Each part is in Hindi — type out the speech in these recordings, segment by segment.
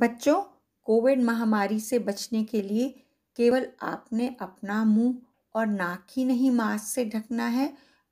बच्चों कोविड महामारी से बचने के लिए केवल आपने अपना मुंह और नाक ही नहीं मास्क से ढकना है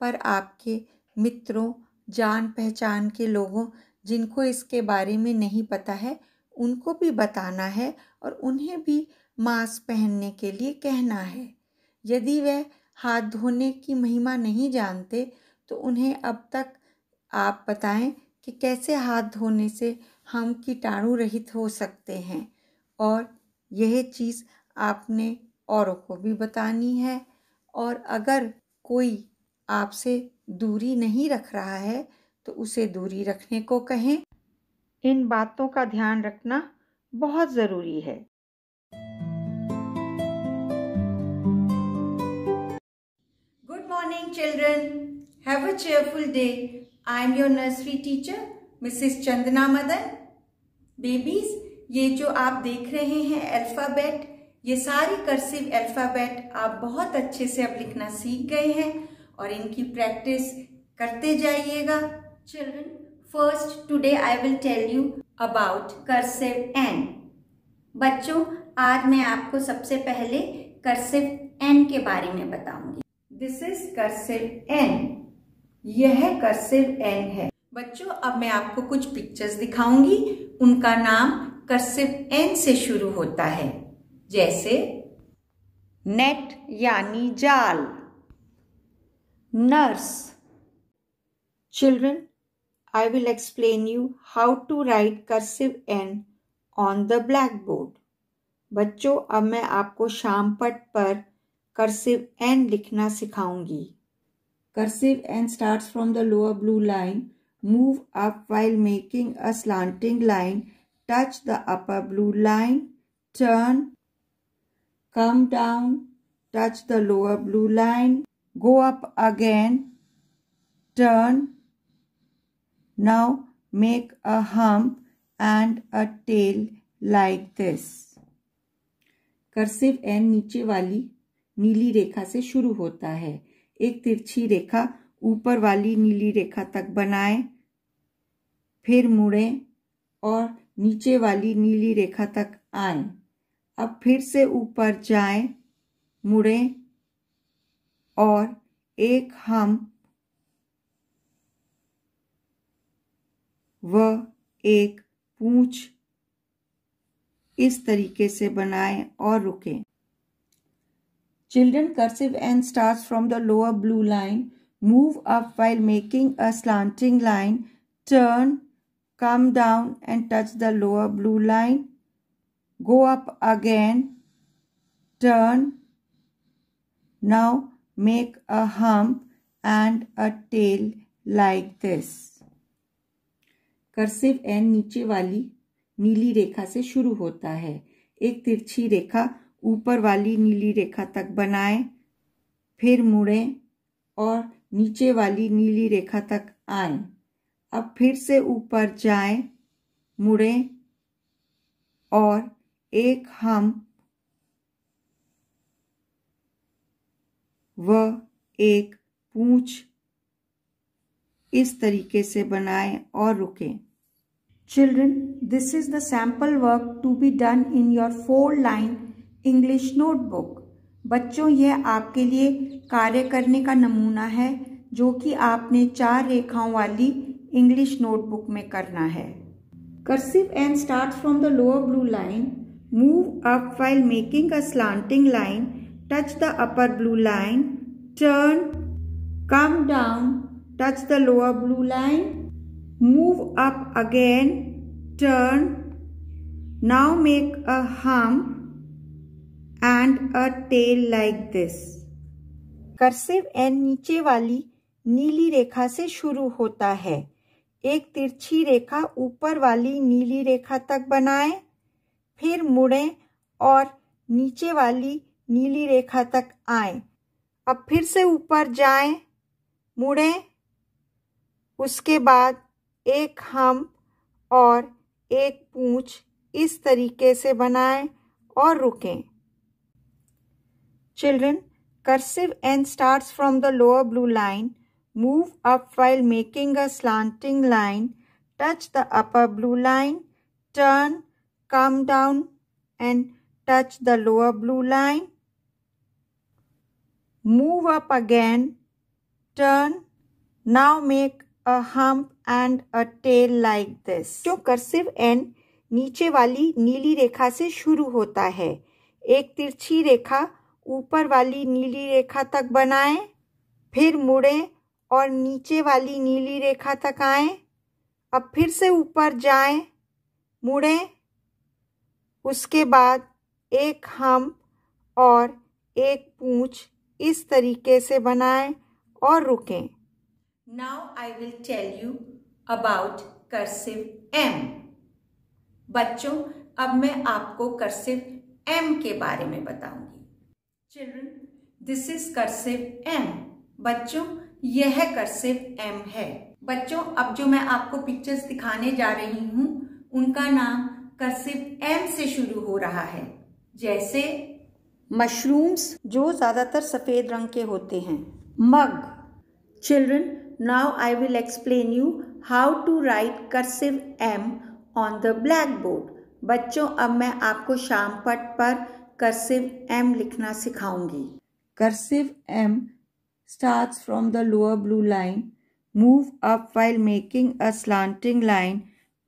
पर आपके मित्रों जान पहचान के लोगों जिनको इसके बारे में नहीं पता है उनको भी बताना है और उन्हें भी मास्क पहनने के लिए कहना है यदि वह हाथ धोने की महिमा नहीं जानते तो उन्हें अब तक आप बताएं कि कैसे हाथ धोने से हम कीटाणु रहित हो सकते हैं और यह चीज़ आपने औरों को भी बतानी है और अगर कोई आपसे दूरी नहीं रख रहा है तो उसे दूरी रखने को कहें इन बातों का ध्यान रखना बहुत ज़रूरी है good morning children have a cheerful day I am your nursery teacher Mrs Chandana Madan babies ये जो आप देख रहे हैं अल्फ़ाबेट ये सारी कर्सिव अल्फ़ाबेट आप बहुत अच्छे से अब लिखना सीख गए हैं और इनकी प्रैक्टिस करते जाइएगा children first today I will tell you about cursive N बच्चों आज मैं आपको सबसे पहले कर्सिव एन के बारे में बताऊंगी दिस इज कर्सिव एन यह कर्सिव एन है बच्चों अब मैं आपको कुछ पिक्चर्स दिखाऊंगी उनका नाम कर्सिव एन से शुरू होता है जैसे नेट यानी जाल nurse children I will explain you how to write cursive N on the black board बच्चों अब मैं आपको शाम पट पर कर्सिव एन लिखना सिखाऊंगी cursive N starts from the lower blue line Move up while making a slanting line. Touch the upper blue line. Turn. Come down. Touch the lower blue line. Go up again. Turn. Now make a hump and a tail like this. cursive n niche wali neeli rekha se shuru hota hai ek tirchi rekha ऊपर वाली नीली रेखा तक बनाएं फिर मुड़ें और नीचे वाली नीली रेखा तक आए अब फिर से ऊपर जाए मुड़े और एक हम व एक पूछ इस तरीके से बनाए और रुके children cursive N starts from the lower blue line move up while making a slanting line turn come down and touch the lower blue line, go up again, turn. Now make a hump and a tail like this. Cursive N नीचे वाली नीली रेखा से शुरू होता है एक तिरछी रेखा ऊपर वाली नीली रेखा तक बनाएं, फिर मुड़ें और नीचे वाली नीली रेखा तक आएं। अब फिर से ऊपर जाएं, मुड़े और एक हम व एक पूछ इस तरीके से बनाएं और रुकें children this is the sample work to be done in your four line English notebook बच्चों यह आपके लिए कार्य करने का नमूना है जो कि आपने चार रेखाओं वाली इंग्लिश नोटबुक में करना है cursive N start from the lower blue line move up while making a slanting line touch the upper blue line turn come down touch the lower blue line move up again turn now make a hump and a tail like this cursive N नीचे वाली नीली रेखा से शुरू होता है एक तिरछी रेखा ऊपर वाली नीली रेखा तक बनाएं, फिर मुड़ें और नीचे वाली नीली रेखा तक आएं। अब फिर से ऊपर जाएं, मुड़ें, उसके बाद एक हम और एक पूंछ इस तरीके से बनाएं और रुकें children cursive N starts from the lower blue line Move up while making a slanting line. Touch the upper blue line. Turn, come down and touch the lower blue line. Move up again. Turn. Now make a hump and a tail like this. जो cursive end नीचे वाली नीली रेखा से शुरू होता है एक तिरछी रेखा ऊपर वाली नीली रेखा तक बनाएं, फिर मुड़ें और नीचे वाली नीली रेखा तक आए अब फिर से ऊपर जाएं, मुड़े उसके बाद एक हम और एक पूंछ इस तरीके से बनाएं और रुकें now I will tell you about cursive M बच्चों अब मैं आपको करसिव एम के बारे में बताऊंगी children this is cursive M बच्चों यह कर्सिव एम है बच्चों अब जो मैं आपको पिक्चर्स दिखाने जा रही हूं उनका नाम कर्सिव एम से शुरू हो रहा है जैसे मशरूम्स जो ज़्यादातर सफ़ेद रंग के होते हैं mug children now I will explain you how to write cursive M on the black board बच्चों अब मैं आपको शाम पट पर कर्सिव एम लिखना सिखाऊंगी cursive M starts from the lower blue line, move up while making a slanting line,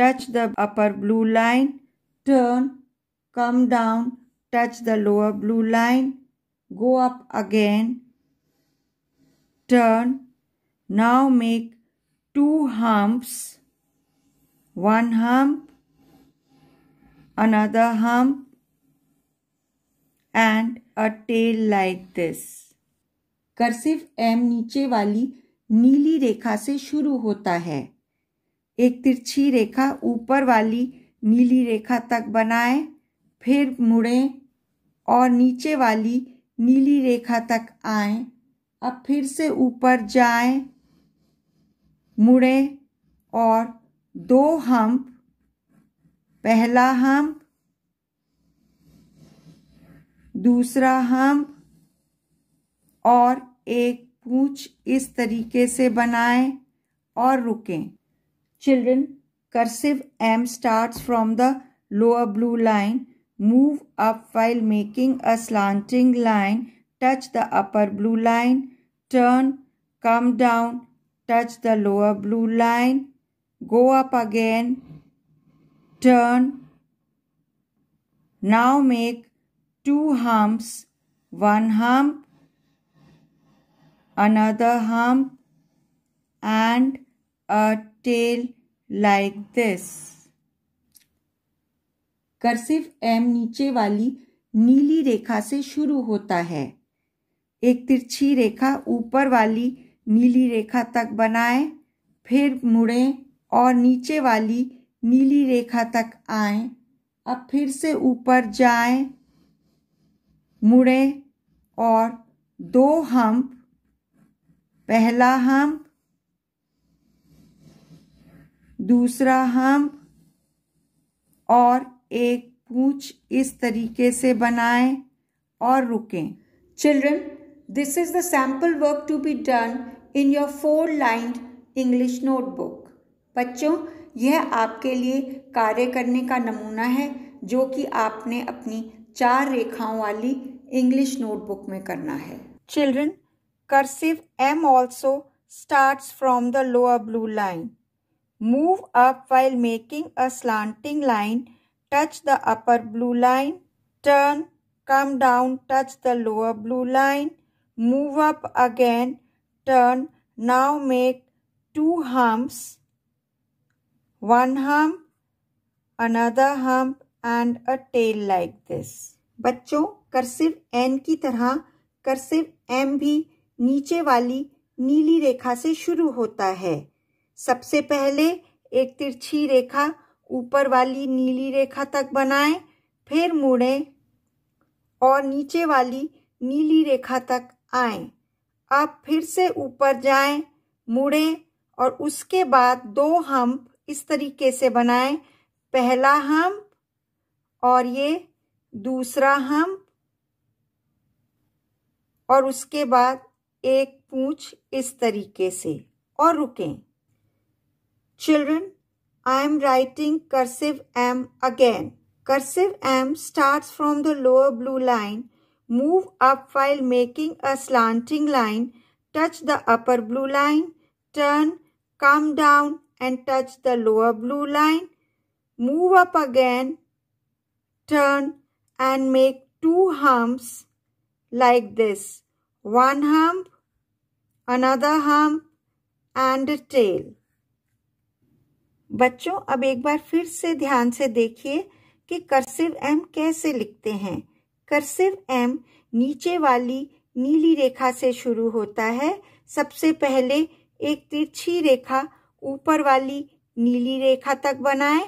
touch the upper blue line, turn, come down, touch the lower blue line, go up again, turn. Now make two humps, one hump, another hump and a tail like this. Cursive M नीचे वाली नीली रेखा से शुरू होता है एक तिरछी रेखा ऊपर वाली नीली रेखा तक बनाएं, फिर मुड़ें और नीचे वाली नीली रेखा तक आएं, अब फिर से ऊपर जाएं, मुड़ें और दो हम्प पहला हम्प दूसरा हम्प और एक पूछ इस तरीके से बनाएं और रुकें children cursive M start from the lower blue line move up while making a slanting line touch the upper blue line turn come down touch the lower blue line go up again turn now make two humps one hump another hump and a tail like this. Cursive M नीचे वाली नीली रेखा से शुरू होता है एक तिरछी रेखा ऊपर वाली नीली रेखा तक बनाएं, फिर मुड़े और नीचे वाली नीली रेखा तक आए अब फिर से ऊपर जाएं, मुड़े और दो हम्प पहला हम दूसरा हम और एक पूछ इस तरीके से बनाएं और रुकें children this is the sample work to be done in your four line English notebook बच्चों यह आपके लिए कार्य करने का नमूना है जो कि आपने अपनी चार रेखाओं वाली इंग्लिश नोटबुक में करना है children Cursive M also starts from the lower blue line. Move up while making a slanting line, touch the upper blue line, turn, come down, touch the lower blue line, move up again, turn, now make two humps, one hump, another hump and a tail like this. बच्चों कर्सिव एन की तरह कर्सिव एम भी नीचे वाली नीली रेखा से शुरू होता है सबसे पहले एक तिरछी रेखा ऊपर वाली नीली रेखा तक बनाएं, फिर मुड़े और नीचे वाली नीली रेखा तक आए अब फिर से ऊपर जाएं, मुड़े और उसके बाद दो हम्प इस तरीके से बनाएं, पहला हम्प और ये दूसरा हम्प और उसके बाद एक पूछ इस तरीके से और रुके children I am writing cursive M again cursive M start from the lower blue line move up while making a slanting line touch the upper blue line turn come down and touch the lower blue line move up again turn and make two humps like this one hump another hump and tail बच्चों अब एक बार फिर से ध्यान से देखिए कि कर्सिव एम कैसे लिखते हैं कर्सिव एम नीचे वाली नीली रेखा से शुरू होता है सबसे पहले एक तिरछी रेखा ऊपर वाली नीली रेखा तक बनाएं,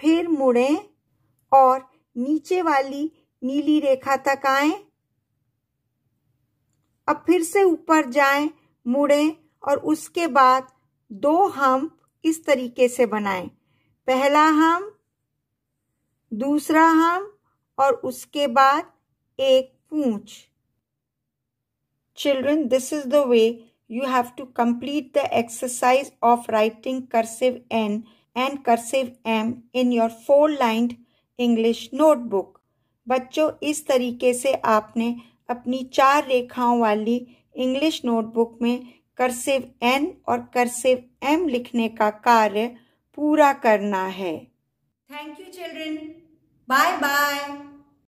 फिर मुड़े और नीचे वाली नीली रेखा तक आए अब फिर से ऊपर जाएं मुड़ें और उसके बाद दो हम इस तरीके से बनाएं पहला हम दूसरा हम और उसके बाद एक पूछ children this is the way you have to complete the exercise of writing cursive N and cursive M in your four line English notebook बच्चों इस तरीके से आपने अपनी चार रेखाओं वाली इंग्लिश नोटबुक में करसिव एन और करसिव एम लिखने का कार्य पूरा करना है thank you children bye bye